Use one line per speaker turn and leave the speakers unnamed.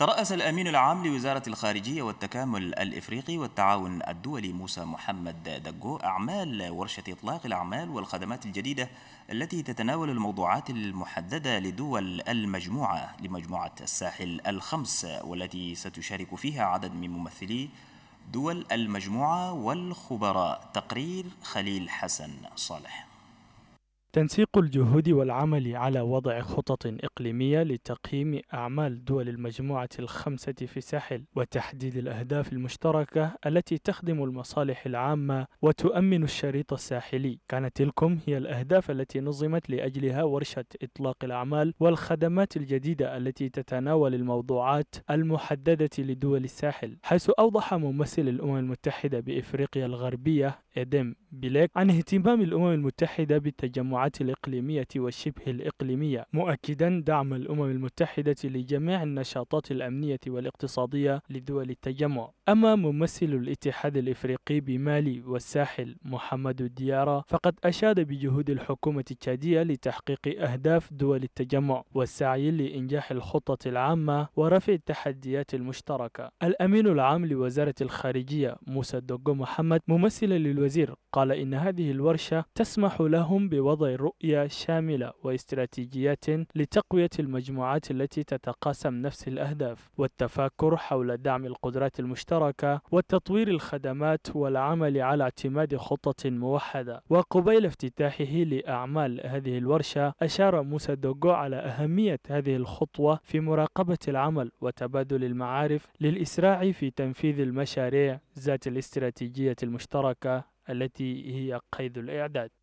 ترأس الأمين العام لوزارة الخارجية والتكامل الإفريقي والتعاون الدولي موسى محمد دجو أعمال ورشة إطلاق الأعمال والخدمات الجديدة التي تتناول الموضوعات المحددة لدول المجموعة لمجموعة الساحل الخمس والتي ستشارك فيها عدد من ممثلي دول المجموعة والخبراء تقرير خليل حسن صالح
تنسيق الجهود والعمل على وضع خطط إقليمية لتقييم أعمال دول المجموعة الخمسة في الساحل وتحديد الأهداف المشتركة التي تخدم المصالح العامة وتؤمن الشريط الساحلي كانت تلكم هي الأهداف التي نظمت لأجلها ورشة إطلاق الأعمال والخدمات الجديدة التي تتناول الموضوعات المحددة لدول الساحل حيث أوضح ممثل الأمم المتحدة بإفريقيا الغربية إدم بيليك عن اهتمام الأمم المتحدة بالتجمع التجمعات الإقليمية والشبه الإقليمية مؤكدا دعم الأمم المتحدة لجميع النشاطات الأمنية والاقتصادية لدول التجمع أما ممثل الاتحاد الإفريقي بمالي والساحل محمد ديارة فقد أشاد بجهود الحكومة التشادية لتحقيق أهداف دول التجمع والسعي لإنجاح الخطة العامة ورفع التحديات المشتركة الأمين العام لوزارة الخارجية موسى دوغو محمد ممثلا للوزير قال إن هذه الورشة تسمح لهم بوضع رؤية شاملة واستراتيجيات لتقوية المجموعات التي تتقاسم نفس الأهداف والتفاكر حول دعم القدرات المشتركة وتطوير الخدمات والعمل على اعتماد خطة موحدة وقبيل افتتاحه لأعمال هذه الورشة أشار موسى دوغو على أهمية هذه الخطوة في مراقبة العمل وتبادل المعارف للإسراع في تنفيذ المشاريع ذات الاستراتيجية المشتركة التي هي قيد الإعداد